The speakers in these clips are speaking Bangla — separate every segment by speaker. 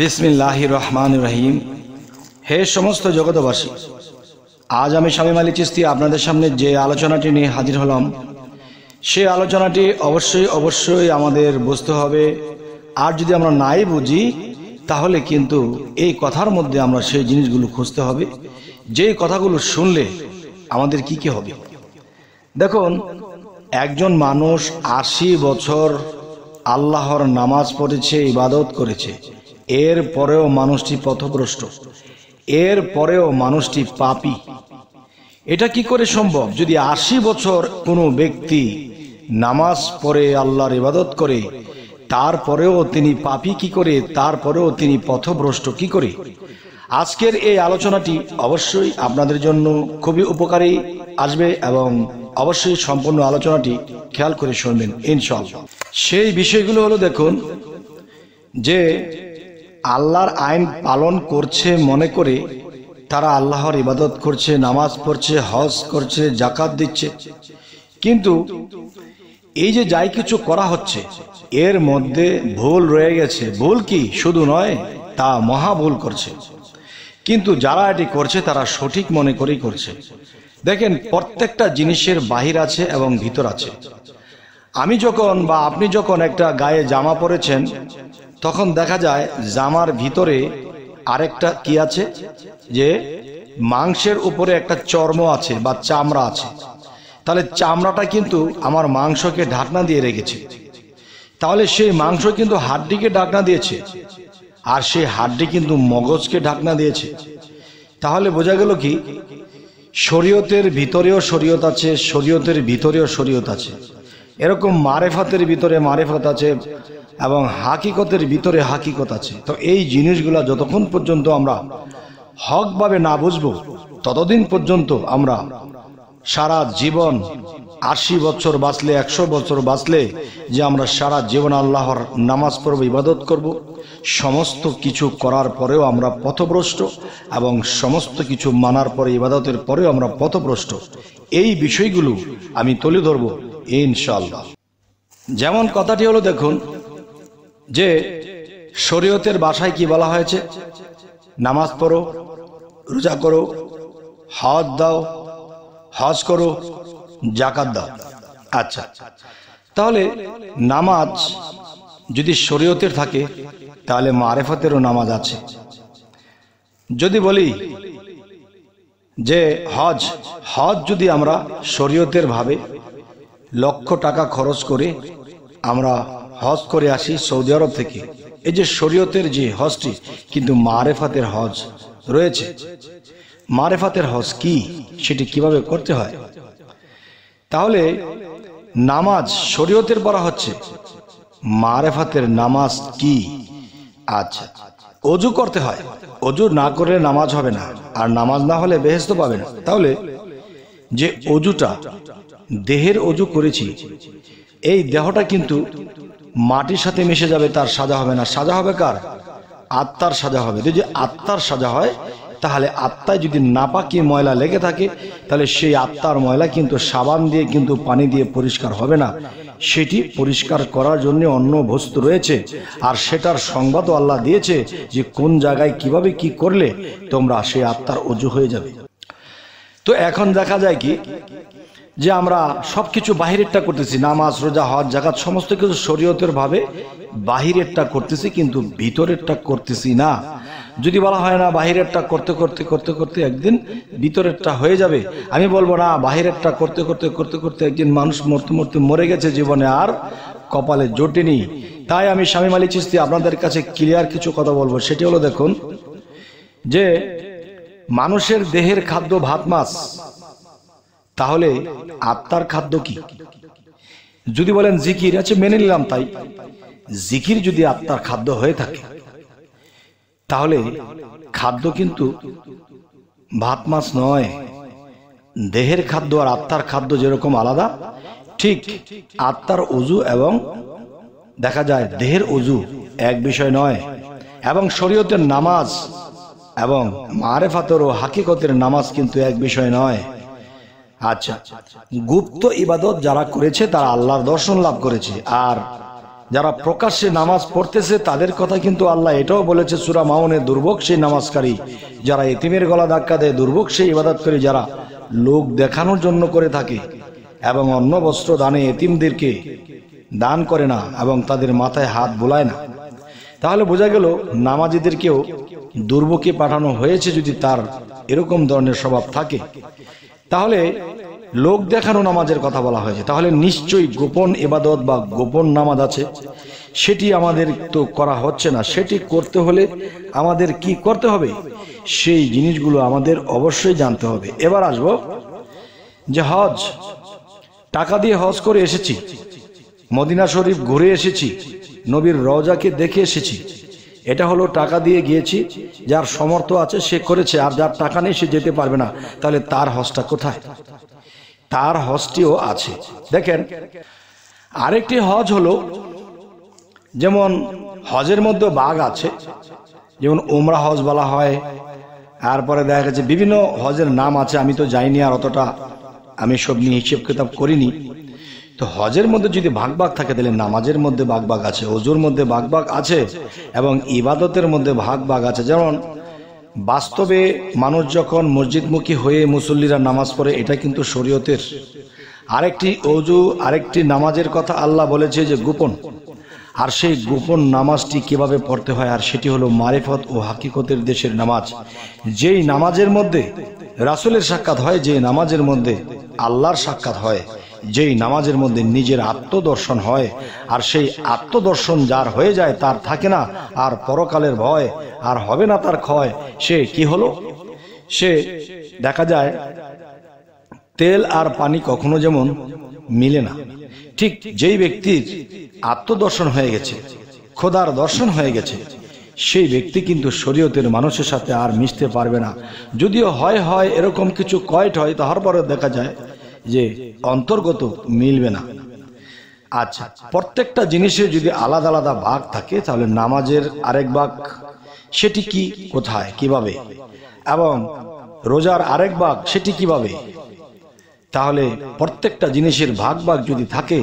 Speaker 1: বিসমিল্লাহ রহমান রহিম হে সমস্ত জগতবাসী আজ আমি স্বামী মালিক চিস্তি আপনাদের সামনে যে আলোচনাটি নিয়ে হাজির হলাম সে আলোচনাটি অবশ্যই অবশ্যই আমাদের বুঝতে হবে আর যদি আমরা নাই বুঝি তাহলে কিন্তু এই কথার মধ্যে আমরা সেই জিনিসগুলো খুঁজতে হবে যে কথাগুলো শুনলে আমাদের কি কি হবে দেখুন একজন মানুষ আশি বছর আল্লাহর নামাজ পড়েছে ইবাদত করেছে এর পরেও মানুষটি পথভ্রষ্ট এর পরেও মানুষটি পাপি এটা কি করে সম্ভব যদি আশি বছর কোনো ব্যক্তি নামাজ পড়ে আল্লাহর ইবাদত করে তারপরেও তিনি পাপি কি করে তারপরেও তিনি পথভ্রষ্ট কি করে আজকের এই আলোচনাটি অবশ্যই আপনাদের জন্য খুবই উপকারী আসবে এবং অবশ্যই সম্পূর্ণ আলোচনাটি খেয়াল করে শুনবেন ইনশাল সেই বিষয়গুলো হলো দেখুন যে আল্লাহর আইন পালন করছে মনে করে তারা আল্লাহর ইবাদত করছে নামাজ পড়ছে হজ করছে জাকাত দিচ্ছে কিন্তু এই যে যাই কিছু করা হচ্ছে এর মধ্যে ভুল রয়ে গেছে ভুল কি শুধু নয় তা মহা ভুল করছে কিন্তু যারা এটি করছে তারা সঠিক মনে করেই করছে দেখেন প্রত্যেকটা জিনিসের বাহির আছে এবং ভিতর আছে আমি যখন বা আপনি যখন একটা গায়ে জামা পরেছেন তখন দেখা যায় জামার ভিতরে আরেকটা কি আছে যে মাংসের উপরে একটা চর্ম আছে বা চামড়া আছে তাহলে চামড়াটা কিন্তু আমার মাংসকে ঢাকনা দিয়ে রেখেছে তাহলে সেই মাংস কিন্তু হাড্ডিকে ঢাকনা দিয়েছে আর সেই হাড্ডি কিন্তু মগজকে ঢাকনা দিয়েছে তাহলে বোঝা গেল কি শরীয়তের ভিতরেও শরীয়ত আছে শরীয়তের ভিতরেও শরীয়ত আছে এরকম মারেফাতের ভিতরে মারেফাত আছে এবং হাকিকতের ভিতরে হাকিকত আছে তো এই জিনিসগুলো যতক্ষণ পর্যন্ত আমরা হকভাবে না বুঝবো ততদিন পর্যন্ত আমরা সারা জীবন আশি বছর বাঁচলে একশো বছর বাঁচলে যে আমরা সারা জীবন আল্লাহর নামাজ পড়ব ইবাদত করব। সমস্ত কিছু করার পরেও আমরা পথভ্রষ্ট এবং সমস্ত কিছু মানার পরে ইবাদতের পরেও আমরা পথভ্রষ্ট এই বিষয়গুলো আমি তুলে ধরবো ইনশাল্লাহ যেমন কথাটি হলো দেখুন যে শরীয়তের বাসায় কি বলা হয়েছে নামাজ পড়ো রোজা করো হজ দাও হজ করো জাকাত দাও আচ্ছা তাহলে নামাজ যদি শরীয়তের থাকে তাহলে মারেফতেরও নামাজ আছে যদি বলি যে হজ হজ যদি আমরা শরীয়তের ভাবে লক্ষ টাকা খরচ করে আমরা হজ করে আসি সৌদি আরব থেকে এই যে শরীয়তের যে হজটি কিন্তু মারেফাতের হজ রয়েছে মারেফাতের হজ কি সেটি কিভাবে করতে হয় তাহলে নামাজ শরীয়তের বলা হচ্ছে মারেফাতের নামাজ কি আচ্ছা অজু করতে হয় অজু না করলে নামাজ হবে না আর নামাজ না হলে বেহেস্ত পাবে না তাহলে যে অজুটা দেহের অজু করেছি এই দেহটা কিন্তু মাটির সাথে মিশে যাবে তার সাজা হবে না সাজা হবে কার আত্মার সাজা হবে যদি আত্মার সাজা হয় তাহলে আত্মায় যদি নাপাকি ময়লা লেগে থাকে তাহলে সেই আত্মার ময়লা কিন্তু সাবান দিয়ে কিন্তু পানি দিয়ে পরিষ্কার হবে না সেটি পরিষ্কার করার জন্য অন্য বস্তু রয়েছে আর সেটার সংবাদও আল্লাহ দিয়েছে যে কোন জায়গায় কিভাবে কি করলে তোমরা সেই আত্মার অজু হয়ে যাবে তো এখন দেখা যায় কি যে আমরা সব কিছু বাহিরেরটা করতেছি নামাজ রোজা হওয়ার জাগাত সমস্ত কিছু শরীয়তের ভাবে বাহিরেরটা করতেছি কিন্তু ভিতরেরটা করতেছি না যদি বলা হয় না বাহিরেরটা করতে করতে করতে করতে একদিন ভিতরেরটা হয়ে যাবে আমি বলবো না বাহিরেরটা করতে করতে করতে করতে একদিন মানুষ মরতে মরতে মরে গেছে জীবনে আর কপালে জটেনি তাই আমি স্বামী মালিক চিস্তি আপনাদের কাছে ক্লিয়ার কিছু কথা বলবো সেটি হলো দেখুন যে মানুষের দেহের খাদ্য ভাত মাছ তাহলে আত্মার খাদ্য কি যদি বলেন জিকির আছে আচ্ছা, মেনে নিলাম তাই জিকির যদি আত্মার খাদ্য হয়ে থাকে তাহলে খাদ্য কিন্তু ভাত মাছ নয় দেহের খাদ্য আর আত্মার খাদ্য যেরকম আলাদা ঠিক আত্মার উজু এবং দেখা যায় দেহের উজু এক বিষয় নয় এবং শরীয়তের নামাজ এবং মারেফাতর ও হাকিকতের নামাজ কিন্তু এক বিষয় নয় আচ্ছা গুপ্ত ইবাদত যারা করেছে তারা আল্লাহর দর্শন লাভ করেছে আর যারা প্রকাশ্যে নামাজ পড়তেছে তাদের কথা কিন্তু আল্লাহ এটাও বলেছে সুরা মাউনে দুর্ভোগ সেই নামাজকারী যারা এতিমের গলা ধাক্কা দেয় দুর্ভোগ সেই ইবাদত করে যারা লোক দেখানোর জন্য করে থাকে এবং অন্য বস্ত্র দানে এতিমদেরকে দান করে না এবং তাদের মাথায় হাত বোলায় না তাহলে বোঝা গেল নামাজিদেরকেও দুর্ভোগে পাঠানো হয়েছে যদি তার এরকম ধরনের স্বভাব থাকে তাহলে লোক দেখানো নামাজের কথা বলা হয়েছে তাহলে নিশ্চয়ই গোপন এবাদত বা গোপন নামাজ আছে সেটি আমাদের তো করা হচ্ছে না সেটি করতে হলে আমাদের কি করতে হবে সেই জিনিসগুলো আমাদের অবশ্যই জানতে হবে এবার আসব যে হজ টাকা দিয়ে হজ করে এসেছি মদিনা শরীফ ঘুরে এসেছি নবীর রজাকে দেখে এসেছি এটা হলো টাকা দিয়ে গিয়েছি যার সমর্থ আছে সে করেছে আর যার টাকা নেই সে যেতে পারবে না তাহলে তার হজটা কোথায় তার হজটিও আছে দেখেন আরেকটি হজ হলো যেমন হজের মধ্যে বাঘ আছে যেমন উমরা হজ বলা হয় তারপরে দেখা গেছে বিভিন্ন হজের নাম আছে আমি তো যাইনি আর অতটা আমি সব নিয়ে হিসেব কিতাব করিনি তো হজের মধ্যে যদি বাঘ বাঘ থাকে তাহলে নামাজের মধ্যে বাঘ বাঘ আছে অজুর মধ্যে ভাগ বাঘ আছে এবং ইবাদতের মধ্যে ভাগ বাঘ আছে যেমন বাস্তবে মানুষ যখন মসজিদমুখী হয়ে মুসল্লিরা নামাজ পড়ে এটা কিন্তু শরীয়তের আরেকটি অজু আরেকটি নামাজের কথা আল্লাহ বলেছে যে গোপন আর সেই গোপন নামাজটি কিভাবে পড়তে হয় আর সেটি হলো মারেফত ও হাকিকতের দেশের নামাজ যেই নামাজের মধ্যে রাসুলের সাক্ষাৎ হয় যে নামাজের মধ্যে আল্লাহর সাক্ষাৎ হয় যেই নামাজের মধ্যে নিজের আত্মদর্শন হয় আর সেই আত্মদর্শন যার হয়ে যায় তার থাকে না আর পরকালের ভয় আর হবে না তার ক্ষয় সে কি হলো সে দেখা যায় তেল আর পানি কখনো যেমন মিলে না ঠিক যেই ব্যক্তির আত্মদর্শন হয়ে গেছে খোদার দর্শন হয়ে গেছে সেই ব্যক্তি কিন্তু শরীয়তের মানুষের সাথে আর মিশতে পারবে না যদিও হয় হয় এরকম কিছু কয়েট হয় তাহার পরে দেখা যায় যে অন্তর্গত মিলবে না আচ্ছা প্রত্যেকটা জিনিসের যদি আলাদা আলাদা ভাগ থাকে তাহলে নামাজের আরেক ভাগ সেটি কি কোথায় কিভাবে এবং রোজার আরেক ভাগ সেটি কিভাবে তাহলে প্রত্যেকটা জিনিসের ভাগ ভাগ যদি থাকে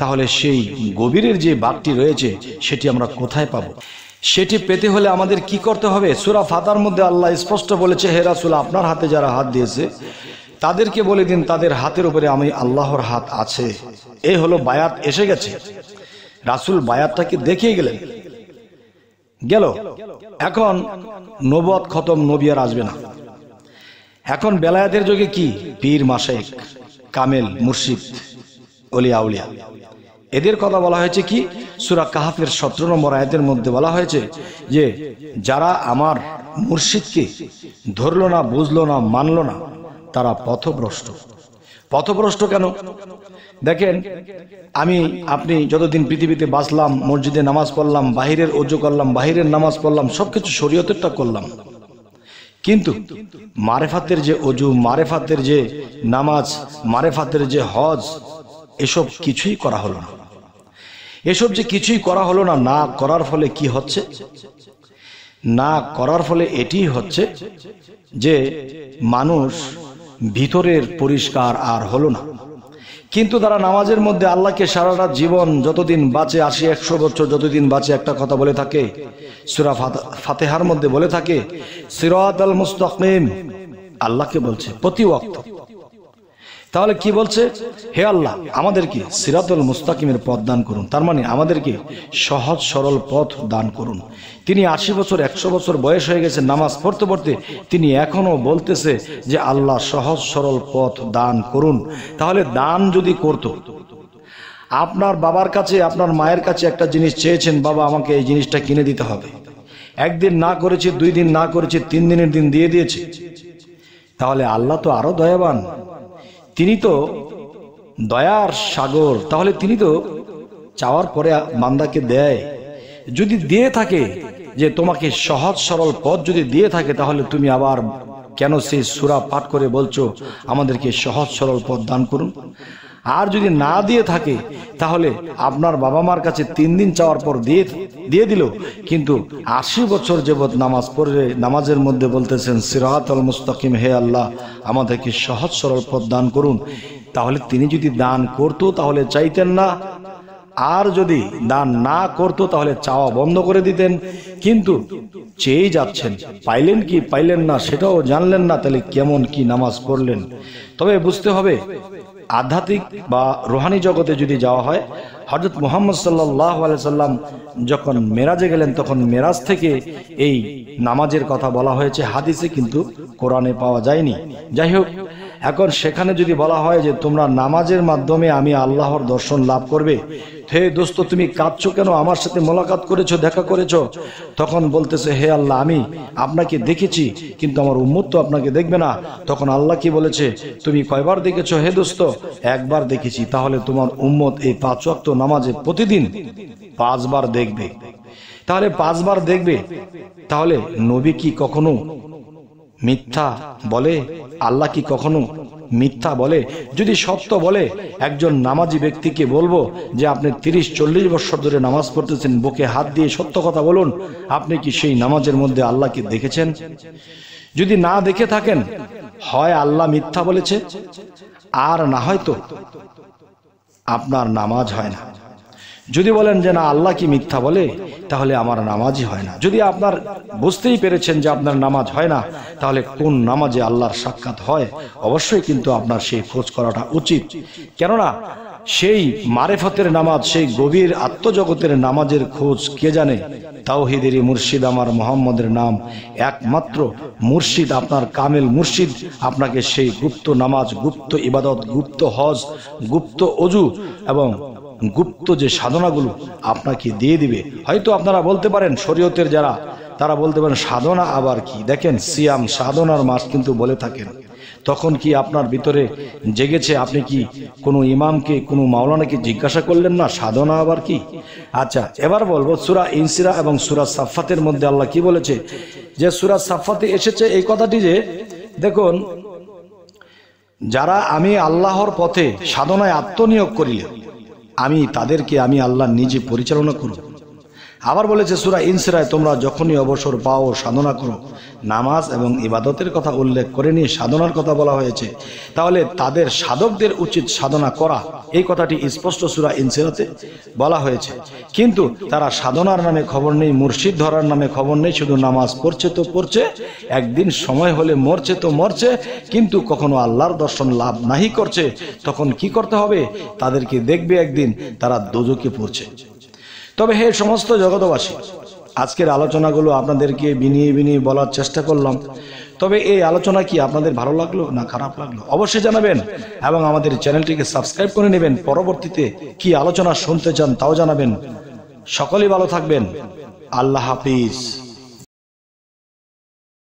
Speaker 1: তাহলে সেই গভীরের যে ভাগটি রয়েছে সেটি আমরা কোথায় পাব সেটি পেতে হলে আমাদের কি করতে হবে সুরা ফাতার মধ্যে আল্লাহ স্পষ্ট বলেছে হেরাসুল আপনার হাতে যারা হাত দিয়েছে তাদেরকে বলে দিন তাদের হাতের উপরে আমি আল্লাহর হাত আছে এ হলো বায়াত এসে গেছে রাসুল বায়াতটাকে দেখিয়ে গেলেন গেল এখন নবদ খতম নবী আর আসবে না এখন বেলায়াতের যুগে কি পীর মাসেক কামেল মুর্শিদ অলিয়া উলিয়া এদের কথা বলা হয়েছে কি সুরা কাহাফের সতেরো নম্বর আয়াতের মধ্যে বলা হয়েছে যে যারা আমার মুর্শিদকে ধরল না বুঝলো না মানলো না তারা পথভ্রষ্ট পথভ্রষ্ট কেন দেখেন আমি আপনি যতদিন পৃথিবীতে বাঁচলাম মসজিদে নামাজ পড়লাম বাহিরের অজু করলাম বাহিরের নামাজ পড়লাম সবকিছু শরীয়তেরটা করলাম কিন্তু মারেফাতের যে অজু মারেফাতের যে নামাজ মারেফাতের যে হজ এসব কিছুই করা হলো না এসব যে কিছুই করা হলো না না করার ফলে কি হচ্ছে না করার ফলে এটি হচ্ছে যে মানুষ ভিতরের পরিষ্কার আর হলো না কিন্তু তারা নামাজের মধ্যে আল্লাহকে সারাটা জীবন যতদিন বাঁচে আসি একশো বছর যতদিন বাঁচে একটা কথা বলে থাকে সুরা ফাতেহার মধ্যে বলে থাকে সিরাত আল মুস্তাকিম আল্লাহকে বলছে প্রতি ওয়াক্ত তাহলে কি বলছে হে আল্লাহ আমাদেরকে সিরাতুল মুস্তাকিমের পথ দান করুন তার মানে আমাদেরকে সহজ সরল পথ দান করুন তিনি আশি বছর একশো বছর বয়স হয়ে গেছে নামাজ পড়তে পড়তে তিনি এখনও বলতেছে যে আল্লাহ সহজ সরল পথ দান করুন তাহলে দান যদি করতো আপনার বাবার কাছে আপনার মায়ের কাছে একটা জিনিস চেয়েছেন বাবা আমাকে এই জিনিসটা কিনে দিতে হবে একদিন না করেছে দুই দিন না করেছে তিন দিনের দিন দিয়ে দিয়েছে তাহলে আল্লাহ তো আরো দয়াবান তিনি তো দয়ার সাগর তাহলে তিনি তো চাওয়ার পরে মান্দাকে দেয় যদি দিয়ে থাকে যে তোমাকে সহজ সরল পথ যদি দিয়ে থাকে তাহলে তুমি আবার কেন সেই সুরা পাঠ করে বলছো আমাদেরকে সহজ সরল পথ দান করুন আর যদি না দিয়ে থাকে তাহলে আপনার বাবা মার কাছে তিন দিন চাওয়ার পর দিয়ে দিয়ে দিল কিন্তু আশি বছর যেবৎ নামাজ পড়ে নামাজের মধ্যে বলতেছেন আল মুস্তাকিম হে আল্লাহ আমাদেরকে সহজ সরল পথ দান করুন তাহলে তিনি যদি দান করতো তাহলে চাইতেন না আর যদি দান না করতো তাহলে চাওয়া বন্ধ করে দিতেন কিন্তু চেয়েই যাচ্ছেন পাইলেন কি পাইলেন না সেটাও জানলেন না তাহলে কেমন কি নামাজ পড়লেন তবে বুঝতে হবে আধ্যাত্মিক বা রোহানি জগতে যদি যাওয়া হয় হজরত মোহাম্মদ সাল্লাহ সাল্লাম যখন মেরাজে গেলেন তখন মেরাজ থেকে এই নামাজের কথা বলা হয়েছে হাদিসে কিন্তু কোরআনে পাওয়া যায়নি যাই হোক এখন সেখানে যদি বলা হয় যে তোমরা নামাজের মাধ্যমে আমি আল্লাহর দর্শন লাভ করবে হে দোস্ত তুমি কাঁদছো কেন আমার সাথে মোলাকাত করেছো দেখা করেছো তখন বলতেছে হে আল্লাহ আমি আপনাকে দেখেছি কিন্তু আমার উম্মত তো আপনাকে দেখবে না তখন আল্লাহ কি বলেছে তুমি কয়বার দেখেছো হে দোস্ত একবার দেখেছি তাহলে তোমার উম্মত এই পাঁচ ওয়াক্ত নামাজে প্রতিদিন পাঁচবার দেখবে তাহলে পাঁচবার দেখবে তাহলে নবী কি কখনো মিথ্যা বলে আল্লাহ কি কখনো মিথ্যা বলে যদি সত্য বলে একজন নামাজি ব্যক্তিকে বলবো যে আপনি তিরিশ চল্লিশ বছর ধরে নামাজ পড়তেছেন বুকে হাত দিয়ে সত্য কথা বলুন আপনি কি সেই নামাজের মধ্যে আল্লাহকে দেখেছেন যদি না দেখে থাকেন হয় আল্লাহ মিথ্যা বলেছে আর না হয়তো আপনার নামাজ হয় না যদি বলেন যে না আল্লাহ কি মিথ্যা বলে তাহলে আমার নামাজই হয় না যদি আপনার বুঝতেই পেরেছেন যে আপনার নামাজ হয় না তাহলে কোন নামাজে আল্লাহর সাক্ষাৎ হয় অবশ্যই কিন্তু আপনার সেই খোঁজ করাটা উচিত কেননা সেই মারেফতের নামাজ সেই গভীর আত্মজগতের নামাজের খোঁজ কে জানে তাওহিদেরই মুর্শিদ আমার মোহাম্মদের নাম একমাত্র মুর্শিদ আপনার কামেল মুর্শিদ আপনাকে সেই গুপ্ত নামাজ গুপ্ত ইবাদত গুপ্ত হজ গুপ্ত অজু এবং গুপ্ত যে সাধনাগুলো আপনাকে দিয়ে দিবে হয়তো আপনারা বলতে পারেন শরীয়তের যারা তারা বলতে পারেন সাধনা আবার কি দেখেন সিয়াম সাধনার মাস কিন্তু বলে থাকেন তখন কি আপনার ভিতরে জেগেছে আপনি কি কোনো ইমামকে কোনো মাওলানাকে জিজ্ঞাসা করলেন না সাধনা আবার কি আচ্ছা এবার বলবো সুরা ইনসিরা এবং সুরা সাফাতের মধ্যে আল্লাহ কি বলেছে যে সুরা সাফাতে এসেছে এই কথাটি যে দেখুন যারা আমি আল্লাহর পথে সাধনায় আত্মনিয়োগ করিলে আমি তাদেরকে আমি আল্লাহ নিজে পরিচালনা করব আবার বলেছে সুরা ইনসিরায় তোমরা যখনই অবসর পাও সাধনা করো নামাজ এবং ইবাদতের কথা উল্লেখ করে নিয়ে সাধনার কথা বলা হয়েছে তাহলে তাদের সাধকদের উচিত সাধনা করা এই কথাটি স্পষ্ট সুরা ইনসিরাতে বলা হয়েছে কিন্তু তারা সাধনার নামে খবর নেই মুর্শিদ ধরার নামে খবর নেই শুধু নামাজ পড়ছে তো পড়ছে একদিন সময় হলে মরছে তো মরছে কিন্তু কখনো আল্লাহর দর্শন লাভ নাহি করছে তখন কি করতে হবে তাদেরকে দেখবে একদিন তারা দুজকে পড়ছে তবে হে সমস্ত জগতবাসী আজকের আলোচনাগুলো আপনাদেরকে বিনিয়ে বিনিয়ে বলার চেষ্টা করলাম তবে এই আলোচনা কি আপনাদের ভালো লাগলো না খারাপ লাগলো অবশ্যই জানাবেন এবং আমাদের চ্যানেলটিকে সাবস্ক্রাইব করে নেবেন পরবর্তীতে কি আলোচনা শুনতে চান তাও জানাবেন সকলেই ভালো থাকবেন আল্লাহ হাফিজ